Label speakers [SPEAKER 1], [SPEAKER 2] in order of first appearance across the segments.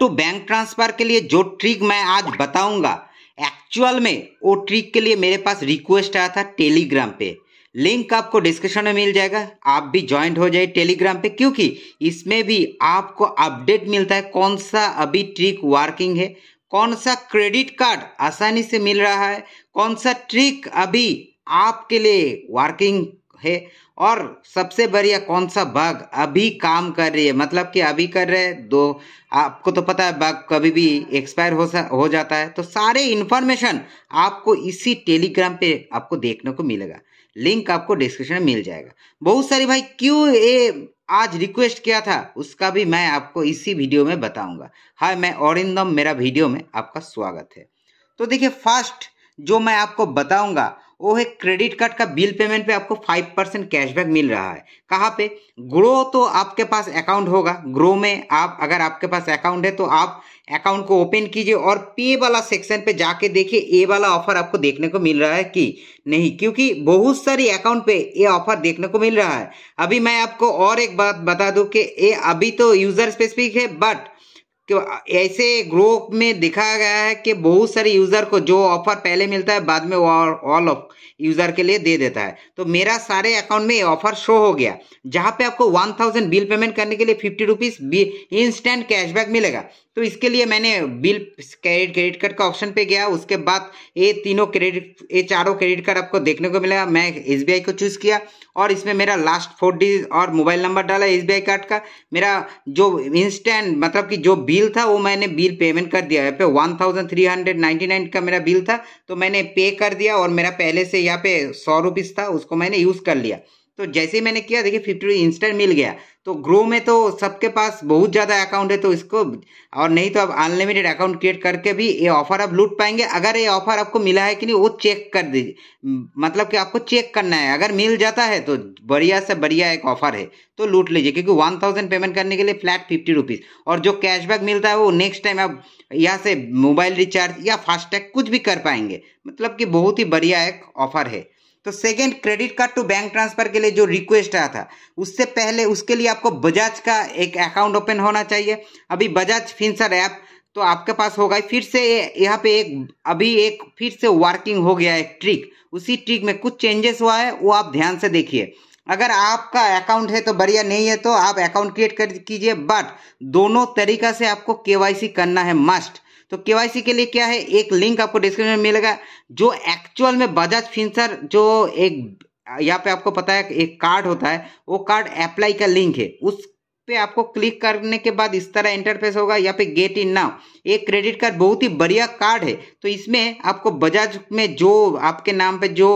[SPEAKER 1] to bank transfer के लिए जो ट्रिक मैं आज बताऊंगा एक्चुअल में वो ट्रिक के लिए मेरे पास रिक्वेस्ट आया था टेलीग्राम पे लिंक आपको डिस्क्रिप्शन में मिल जाएगा आप भी ज्वाइंट हो जाए टेलीग्राम पे क्योंकि इसमें भी आपको अपडेट मिलता है कौन सा अभी ट्रिक वर्किंग है कौन सा क्रेडिट कार्ड आसानी से मिल रहा है कौन सा ट्रिक अभी आपके लिए वर्किंग है और सबसे बढ़िया कौन सा बग अभी काम कर रही है मतलब कि अभी कर रहे हैं दो आपको तो पता है बग कभी भी एक्सपायर हो सा, हो जाता है तो सारे इन्फॉर्मेशन आपको इसी टेलीग्राम पे आपको देखने को मिलेगा लिंक आपको डिस्क्रिप्शन में मिल जाएगा बहुत सारी भाई क्यों ये आज रिक्वेस्ट किया था उसका भी मैं आपको इसी वीडियो में बताऊंगा हाय मैं औरिंदम मेरा वीडियो में आपका स्वागत है तो देखिए फर्स्ट जो मैं आपको बताऊंगा वो है क्रेडिट कार्ड का बिल पेमेंट पे आपको फाइव परसेंट कैशबैक मिल रहा है कहाँ पे ग्रो तो आपके पास अकाउंट होगा ग्रो में आप अगर आपके पास अकाउंट है तो आप अकाउंट को ओपन कीजिए और पे वाला सेक्शन पे जाके देखिए ए वाला ऑफर आपको देखने को मिल रहा है कि नहीं क्योंकि बहुत सारी अकाउंट पे ये ऑफर देखने को मिल रहा है अभी मैं आपको और एक बात बता दू कि ये अभी तो यूजर स्पेसिफिक है बट कि तो ऐसे ग्रो में दिखाया गया है कि बहुत सारे यूज़र को जो ऑफर पहले मिलता है बाद में वो ऑल ऑफ यूज़र के लिए दे देता है तो मेरा सारे अकाउंट में ऑफर शो हो गया जहाँ पे आपको वन थाउजेंड बिल पेमेंट करने के लिए फिफ्टी रुपीज़ इंस्टेंट कैशबैक मिलेगा तो इसके लिए मैंने बिल क्रेडिट क्रेडिट कार्ड का ऑप्शन पे गया उसके बाद ये तीनों क्रेडिट ये चारों क्रेडिट कार्ड आपको देखने को मिला मैं एस को चूज़ किया और इसमें मेरा लास्ट फोर डिजिट और मोबाइल नंबर डाला एस कार्ड का मेरा जो इंस्टेंट मतलब कि जो बिल था वो मैंने बिल पेमेंट कर दिया यहाँ पे one thousand three hundred ninety nine का मेरा बिल था तो मैंने पे कर दिया और मेरा पहले से यहाँ पे सौ रुपीज़ था उसको मैंने यूज़ कर लिया तो जैसे ही मैंने किया देखिए फिफ्टी इंस्टेंट मिल गया तो ग्रो में तो सबके पास बहुत ज़्यादा अकाउंट है तो इसको और नहीं तो आप अनलिमिटेड अकाउंट क्रिएट करके भी ये ऑफर आप लूट पाएंगे अगर ये ऑफर आपको मिला है कि नहीं वो चेक कर दीजिए मतलब कि आपको चेक करना है अगर मिल जाता है तो बढ़िया से बढ़िया एक ऑफर है तो लूट लीजिए क्योंकि वन थाउजेंड पेमेंट करने के लिए फ्लैट फिफ्टी रुपीज़ और जो कैशबैक मिलता है वो नेक्स्ट टाइम आप यहाँ से मोबाइल रिचार्ज या फास्टैग कुछ भी कर पाएंगे मतलब कि बहुत ही बढ़िया एक ऑफर है तो second credit card to bank transfer के लिए जो रिक्वेस्ट आया था उससे पहले उसके लिए आपको बजाज का एक अकाउंट ओपन होना चाहिए अभी बजाज फिंसर ऐप तो आपके पास होगा फिर से यहाँ पे एक अभी एक फिर से वर्किंग हो गया एक ट्रिक उसी ट्रिक में कुछ चेंजेस हुआ है वो आप ध्यान से देखिए अगर आपका अकाउंट है तो बढ़िया नहीं है तो आप अकाउंट क्रिएट कर कीजिए बट दोनों तरीका से आपको केवाईसी करना है मस्ट तो केवाईसी के लिए क्या है एक लिंक आपको डिस्क्रिप्शन में मिलेगा जो एक्चुअल में बजाज फिंसर जो एक यहाँ पे आपको पता है एक कार्ड होता है वो कार्ड अप्लाई का लिंक है उस पे आपको क्लिक करने के बाद इस तरह इंटरफेस होगा या पे गेट इन नाउ एक क्रेडिट कार्ड बहुत ही बढ़िया कार्ड है तो इसमें आपको बजाज में जो आपके नाम पे जो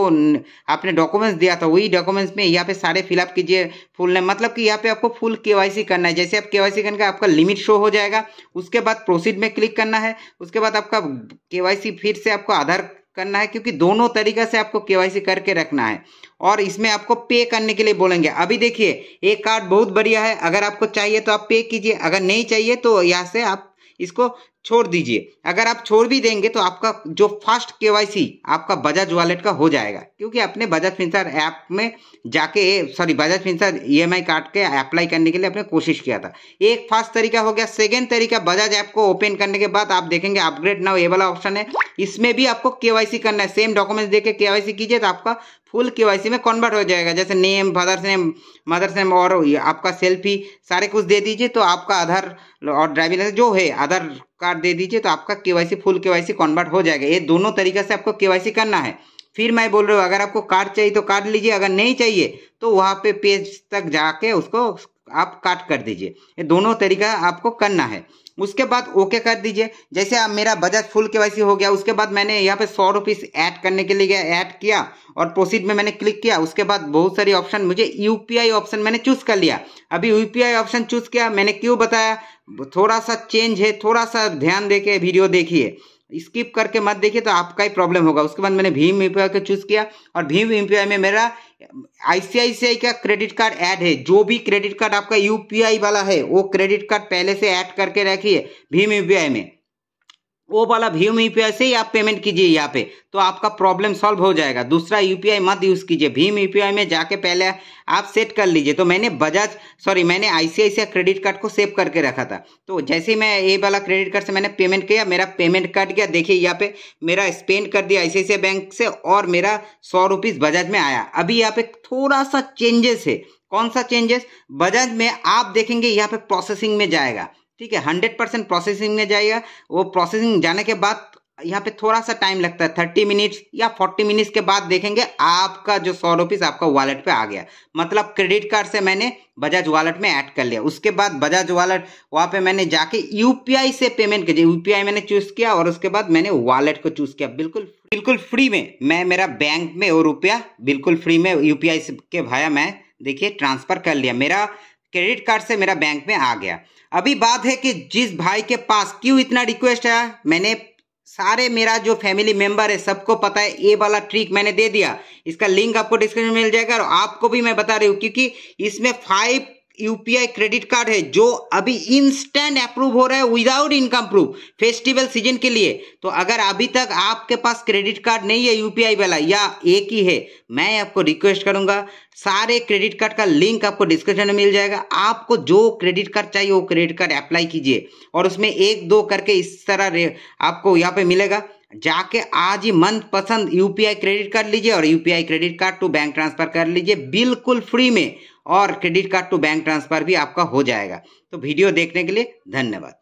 [SPEAKER 1] आपने डॉक्यूमेंट्स दिया था वही डॉक्यूमेंट्स में यहाँ पे सारे फिलअप कीजिए फुल नेम मतलब कि यहाँ पे आपको फुल के करना है जैसे आप के वाई आपका लिमिट शो हो जाएगा उसके बाद प्रोसीड में क्लिक करना है उसके बाद आपका के फिर से आपको आधार करना है क्योंकि दोनों तरीका से आपको केवाईसी करके रखना है और इसमें आपको पे करने के लिए बोलेंगे अभी देखिए एक कार्ड बहुत बढ़िया है अगर आपको चाहिए तो आप पे कीजिए अगर नहीं चाहिए तो यहाँ से आप इसको छोड़ दीजिए अगर आप छोड़ भी देंगे तो आपका जो फर्स्ट के आपका बजाज वॉलेट का हो जाएगा क्योंकि आपने बजाज फिंसर ऐप में जाके sorry Bajaj Finserv E card के अप्लाई करने के लिए आपने कोशिश किया था एक फर्स्ट तरीका हो गया सेकेंड तरीका बजाज ऐप को ओपन करने के बाद आप देखेंगे अपग्रेड ना ये वाला ऑप्शन है इसमें भी आपको के करना है सेम डॉक्यूमेंट्स देके के कीजिए तो आपका फुल के में कन्वर्ट हो जाएगा जैसे name father's name mother's name और आपका सेल्फी सारे कुछ दे दीजिए तो आपका आधार और ड्राइविंग लाइसेंस जो है आधार कार्ड दे दीजिए तो आपका के फुल के कन्वर्ट हो जाएगा ये दोनों तरीके से आपको के करना है फिर मैं बोल रहा हूँ अगर आपको कार्ड चाहिए तो कार्ड लीजिए अगर नहीं चाहिए तो वहाँ पे पेज तक जाके उसको आप काट कर दीजिए ये दोनों तरीका आपको करना है उसके बाद ओके कर दीजिए जैसे आप मेरा बजाज फुल के वैसे हो गया उसके बाद मैंने यहाँ पे सौ रुपीस ऐड करने के लिए गया ऐड किया और प्रोसीड में मैंने क्लिक किया उसके बाद बहुत सारी ऑप्शन मुझे यूपीआई ऑप्शन मैंने चूज कर लिया अभी यूपीआई ऑप्शन चूज किया मैंने क्यों बताया थोड़ा सा चेंज है थोड़ा सा ध्यान देके वीडियो देखिए स्किप करके मत देखिए तो आपका ही प्रॉब्लम होगा उसके बाद मैंने भीम यू पी चूज़ किया और भीम यू पी में मेरा आईसीआईसीआई का क्रेडिट कार्ड ऐड है जो भी क्रेडिट कार्ड आपका यूपीआई वाला है वो क्रेडिट कार्ड पहले से ऐड करके रखिए भीम यूपीआई में वो वाला भीम यूपीआई से ही आप पेमेंट कीजिए यहाँ पे तो आपका प्रॉब्लम सॉल्व हो जाएगा दूसरा यूपीआई मत यूज कीजिए भीम यूपीआई में जाके पहले आप सेट कर लीजिए तो मैंने बजाज सॉरी मैंने आईसीआईसीआई क्रेडिट कार्ड को सेव करके रखा था तो जैसे ही मैं ये वाला क्रेडिट कार्ड से मैंने पेमेंट किया मेरा पेमेंट कट गया देखिए यहाँ पे मेरा स्पेंड कर दिया आई बैंक से और मेरा सौ रुपीज बजाज में आया अभी यहाँ पे थोड़ा सा चेंजेस है कौन सा चेंजेस बजाज में आप देखेंगे यहाँ पे प्रोसेसिंग में जाएगा ठीक है हंड्रेड परसेंट प्रोसेसिंग में जाएगा वो प्रोसेसिंग जाने के बाद यहाँ पे थोड़ा सा टाइम लगता है थर्टी मिनट्स या फोर्टी मिनट्स के बाद देखेंगे आपका जो सौ रुपीज़ आपका वॉलेट पे आ गया मतलब क्रेडिट कार्ड से मैंने बजाज वॉलेट में ऐड कर लिया उसके बाद बजाज वॉलेट वहाँ पे मैंने जाके यूपीआई से पेमेंट कर दिया यूपीआई मैंने चूज़ किया और उसके बाद मैंने वॉलेट को चूज़ किया बिल्कुल बिल्कुल फ्री में मैं मेरा बैंक में वो रुपया बिल्कुल फ्री में यूपीआई के भाया मैं देखिए ट्रांसफ़र कर लिया मेरा क्रेडिट कार्ड से मेरा बैंक में आ गया अभी बात है कि जिस भाई के पास क्यों इतना रिक्वेस्ट है मैंने सारे मेरा जो फैमिली मेंबर है सबको पता है ये वाला ट्रिक मैंने दे दिया इसका लिंक आपको डिस्क्रिप्शन में मिल जाएगा और आपको भी मैं बता रही हूँ क्योंकि इसमें फाइव यूपीआई क्रेडिट कार्ड है जो अभी इंस्टेंट अप्रूव हो रहा है without income proof festival season के लिए तो अगर अभी तक आपके पास क्रेडिट कार्ड नहीं है यूपीआई वाला या एक ही है मैं आपको रिक्वेस्ट करूंगा सारे क्रेडिट कार्ड का लिंक आपको डिस्क्रिप्शन में मिल जाएगा आपको जो क्रेडिट कार्ड चाहिए वो क्रेडिट कार्ड अप्लाई कीजिए और उसमें एक दो करके इस तरह आपको यहाँ पे मिलेगा जाके आज ही मन पसंद यूपीआई क्रेडिट कार्ड लीजिए और UPI credit card to bank transfer कर लीजिए बिल्कुल फ्री में और credit card to bank transfer भी आपका हो जाएगा तो वीडियो देखने के लिए धन्यवाद